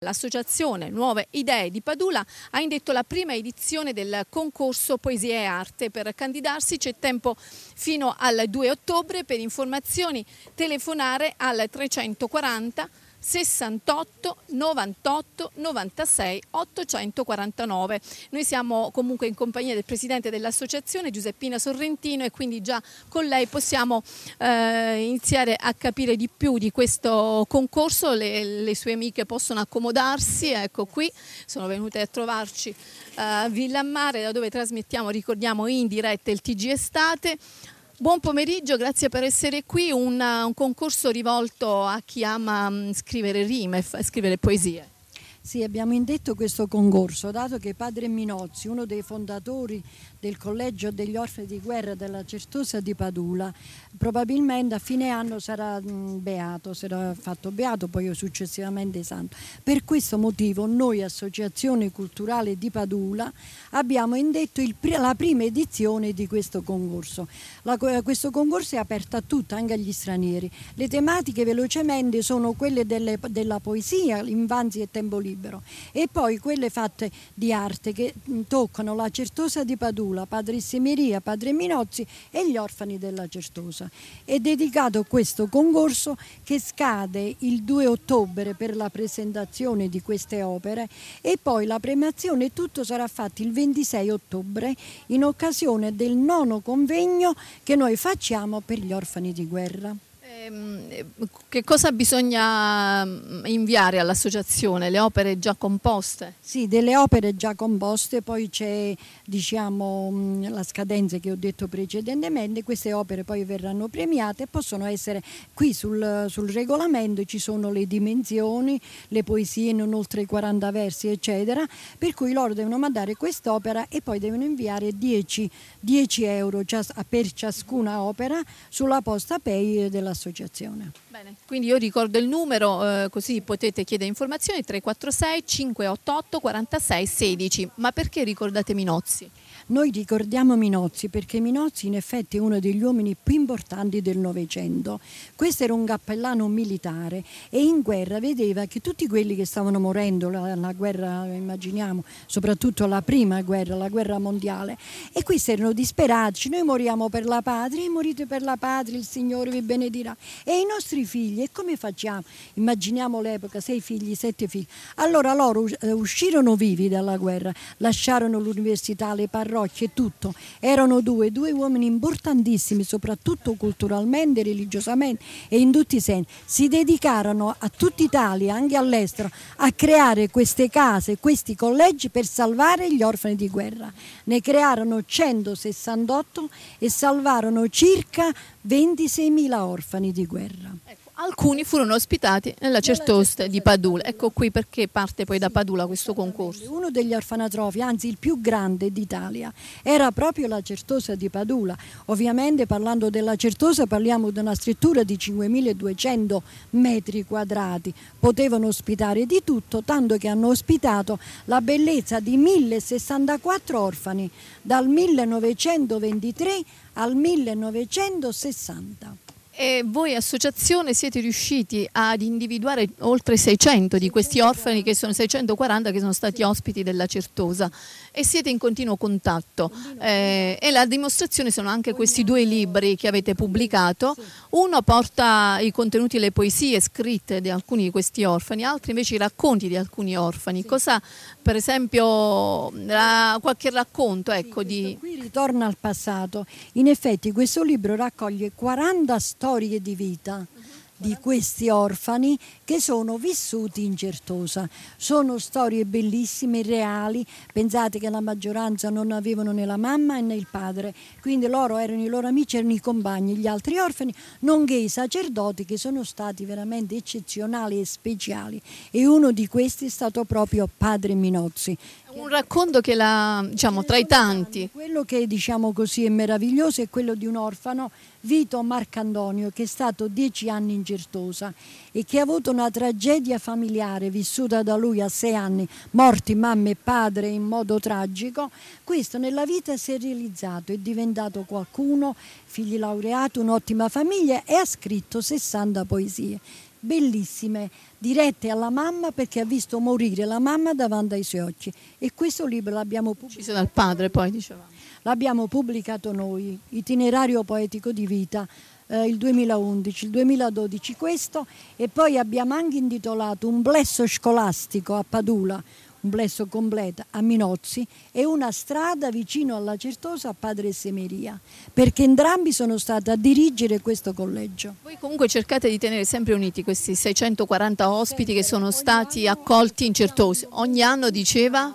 L'associazione Nuove Idee di Padula ha indetto la prima edizione del concorso Poesia e Arte. Per candidarsi c'è tempo fino al 2 ottobre. Per informazioni telefonare al 340 68 98 96 849. Noi siamo comunque in compagnia del presidente dell'associazione Giuseppina Sorrentino e quindi già con lei possiamo eh, iniziare a capire di più di questo concorso, le, le sue amiche possono accomodarsi, ecco qui sono venute a trovarci eh, a Villa Mare da dove trasmettiamo, ricordiamo in diretta il TG Estate. Buon pomeriggio, grazie per essere qui. Una, un concorso rivolto a chi ama mm, scrivere rime e scrivere poesie. Sì, abbiamo indetto questo concorso, dato che padre Minozzi, uno dei fondatori del collegio degli orfani di guerra della Certosa di Padula, probabilmente a fine anno sarà beato, sarà fatto beato, poi successivamente santo. Per questo motivo noi, Associazione Culturale di Padula, abbiamo indetto il, la prima edizione di questo concorso. La, questo concorso è aperto a tutti, anche agli stranieri. Le tematiche velocemente sono quelle delle, della poesia, infanzia e tempo libero libero. E poi quelle fatte di arte che toccano la Certosa di Padula, Padre Semeria, Padre Minozzi e gli orfani della Certosa. È dedicato questo concorso che scade il 2 ottobre per la presentazione di queste opere e poi la premiazione tutto sarà fatto il 26 ottobre in occasione del nono convegno che noi facciamo per gli orfani di guerra. Ehm, che cosa bisogna mm, inviare all'associazione? Le opere già composte? Sì, delle opere già composte, poi c'è diciamo, mm, la scadenza che ho detto precedentemente, queste opere poi verranno premiate e possono essere qui sul, sul regolamento, ci sono le dimensioni, le poesie non oltre i 40 versi eccetera, per cui loro devono mandare quest'opera e poi devono inviare 10, 10 euro per ciascuna opera sulla posta pay dell'associazione associazione. Bene. Quindi io ricordo il numero, eh, così potete chiedere informazioni, 346 588 46 16. Ma perché ricordate Minozzi? Noi ricordiamo Minozzi perché Minozzi in effetti è uno degli uomini più importanti del Novecento. Questo era un cappellano militare e in guerra vedeva che tutti quelli che stavano morendo, la, la guerra immaginiamo, soprattutto la prima guerra, la guerra mondiale, e questi erano disperati, noi moriamo per la patria, morite per la patria, il Signore vi benedirà. E i nostri figli, e come facciamo? Immaginiamo l'epoca, sei figli, sette figli. Allora loro eh, uscirono vivi dalla guerra, lasciarono l'università, le parole, parrocchie e tutto. Erano due, due uomini importantissimi, soprattutto culturalmente, religiosamente e in tutti i sensi. Si dedicarono a tutta Italia, anche all'estero, a creare queste case, questi collegi per salvare gli orfani di guerra. Ne crearono 168 e salvarono circa 26.000 orfani di guerra. Ecco, Alcuni furono ospitati nella Certoste di Padula. Ecco qui perché parte poi da Padula questo concorso. Uno degli orfanatrofi, anzi il più grande d'Italia, era proprio la Certosa di Padula. Ovviamente parlando della Certosa parliamo di una struttura di 5.200 metri quadrati. Potevano ospitare di tutto, tanto che hanno ospitato la bellezza di 1064 orfani dal 1923 al 1960. E voi associazione siete riusciti ad individuare oltre 600 di questi orfani che sono 640 che sono stati ospiti della Certosa e siete in continuo contatto eh, e la dimostrazione sono anche questi due libri che avete pubblicato uno porta i contenuti le poesie scritte di alcuni di questi orfani altri invece i racconti di alcuni orfani cosa per esempio la, qualche racconto ecco di ritorna al passato. In effetti questo libro raccoglie 40 storie di vita di questi orfani che sono vissuti in Certosa. Sono storie bellissime, reali, pensate che la maggioranza non avevano né la mamma né il padre, quindi loro erano i loro amici, erano i compagni, gli altri orfani, nonché i sacerdoti che sono stati veramente eccezionali e speciali e uno di questi è stato proprio padre Minozzi un racconto che la, diciamo, tra i tanti. Quello che diciamo così è meraviglioso è quello di un orfano, Vito Marcandonio, che è stato dieci anni in Certosa e che ha avuto una tragedia familiare vissuta da lui a sei anni, morti mamma e padre in modo tragico. Questo nella vita si è realizzato, è diventato qualcuno, figli laureati, un'ottima famiglia e ha scritto 60 poesie bellissime, dirette alla mamma perché ha visto morire la mamma davanti ai suoi occhi. E questo libro l'abbiamo pubblicato. Ucciso dal padre, poi dicevamo. L'abbiamo pubblicato noi, Itinerario poetico di vita. Eh, il 2011, il 2012 questo e poi abbiamo anche intitolato un blesso scolastico a Padula complesso completo a Minozzi e una strada vicino alla Certosa a Padre Semeria, perché entrambi sono stati a dirigere questo collegio. Voi comunque cercate di tenere sempre uniti questi 640 ospiti che sono stati accolti in Certosa. Ogni anno diceva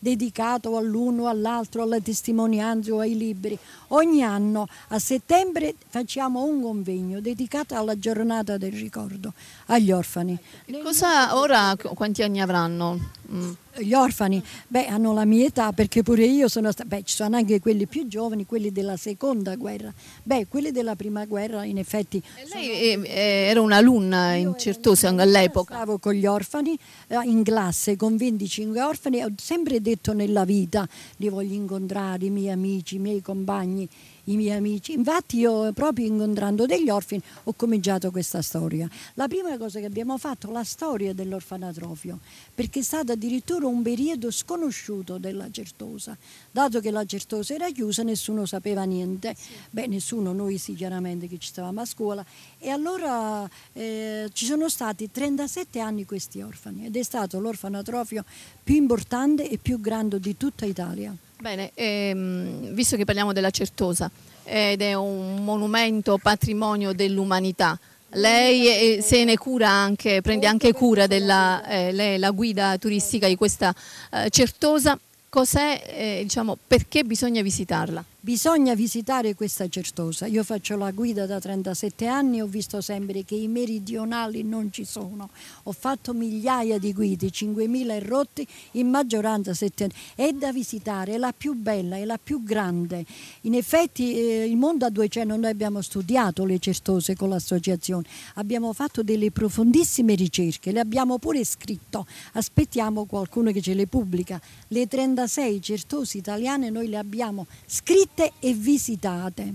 dedicato all'uno, all'altro, alle testimonianze o ai libri. Ogni anno a settembre facciamo un convegno dedicato alla giornata del ricordo agli orfani. Cosa, ora quanti anni avranno? Mm gli orfani, beh, hanno la mia età perché pure io sono stata, beh, ci sono anche quelli più giovani, quelli della seconda guerra, beh, quelli della prima guerra in effetti. Sono... lei eh, eh, era un'alunna in Certosa all'epoca? Stavo con gli orfani eh, in classe con 25 orfani, e ho sempre detto nella vita li voglio incontrare, i miei amici, i miei compagni i miei amici. Infatti io proprio incontrando degli orfani ho cominciato questa storia. La prima cosa che abbiamo fatto, è la storia dell'orfanatrofio, perché è stato addirittura un periodo sconosciuto della Certosa. Dato che la Certosa era chiusa nessuno sapeva niente, sì. beh nessuno, noi sì chiaramente che ci stavamo a scuola e allora eh, ci sono stati 37 anni questi orfani ed è stato l'orfanatrofio più importante e più grande di tutta Italia. Bene, ehm, visto che parliamo della Certosa eh, ed è un monumento patrimonio dell'umanità, lei se ne cura anche, prende anche cura della eh, lei, la guida turistica di questa eh, Certosa, cos'è, eh, diciamo, perché bisogna visitarla? Bisogna visitare questa certosa. Io faccio la guida da 37 anni e ho visto sempre che i meridionali non ci sono. Ho fatto migliaia di guide, 5.000 rotti, in maggioranza 7 È da visitare, è la più bella, è la più grande. In effetti eh, il mondo a 200 noi abbiamo studiato le certose con l'associazione, abbiamo fatto delle profondissime ricerche, le abbiamo pure scritto. Aspettiamo qualcuno che ce le pubblica. Le 36 certose italiane noi le abbiamo scritte scoprite e visitate.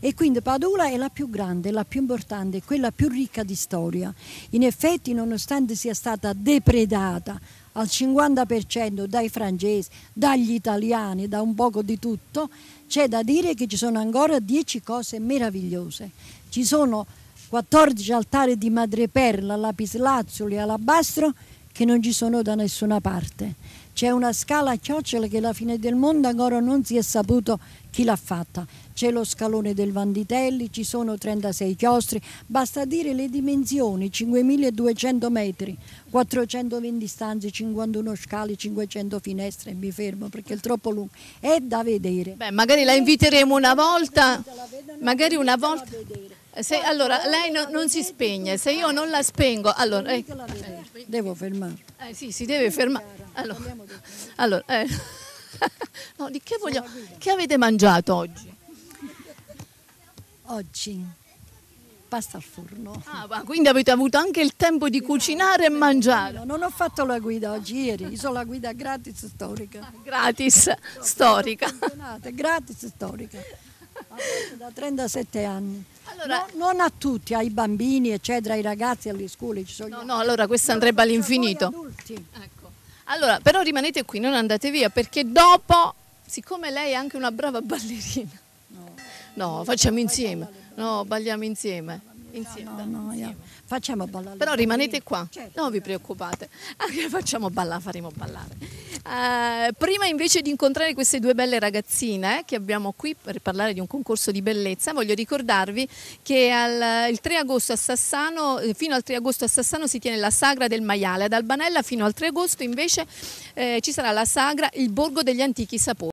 E quindi Padula è la più grande, la più importante, quella più ricca di storia. In effetti, nonostante sia stata depredata al 50% dai francesi, dagli italiani, da un poco di tutto, c'è da dire che ci sono ancora 10 cose meravigliose. Ci sono 14 altari di madreperla, lapislazzuli, alabastro che non ci sono da nessuna parte c'è una scala a chiocciole che alla fine del mondo ancora non si è saputo chi l'ha fatta. C'è lo scalone del Vanditelli, ci sono 36 chiostri, basta dire le dimensioni, 5200 metri, 420 stanze, 51 scali, 500 finestre, mi fermo perché è troppo lungo, è da vedere. Beh, magari la inviteremo una volta, magari una volta... Se, allora, lei no, non si spegne, se io non la spengo, allora... Eh, Devo fermare. Eh, sì, si deve fermare. Allora, allora eh. no, di che voglio... Che avete mangiato oggi? Oggi pasta al forno. Ah, ma quindi avete avuto anche il tempo di cucinare e mangiare. Non ho fatto la guida oggi, ieri, sono la guida gratis storica. gratis storica. Gratis storica da 37 anni. Allora, no, non a tutti, ai bambini, eccetera, ai ragazzi, alle scuole. Ci sono no, allora questo andrebbe cioè, all'infinito. Ecco. Allora, però rimanete qui, non andate via, perché dopo, siccome lei è anche una brava ballerina, no, no facciamo insieme, no, balliamo insieme. Insieme. No, no, insieme. Facciamo ballare. Però rimanete qua, certo. non vi preoccupate. Anche facciamo ballare, faremo ballare. Eh, prima invece di incontrare queste due belle ragazzine che abbiamo qui per parlare di un concorso di bellezza, voglio ricordarvi che al, il 3 agosto a Sassano, eh, fino al 3 agosto a Sassano si tiene la sagra del maiale, ad Albanella fino al 3 agosto invece eh, ci sarà la sagra Il Borgo degli Antichi Sapori.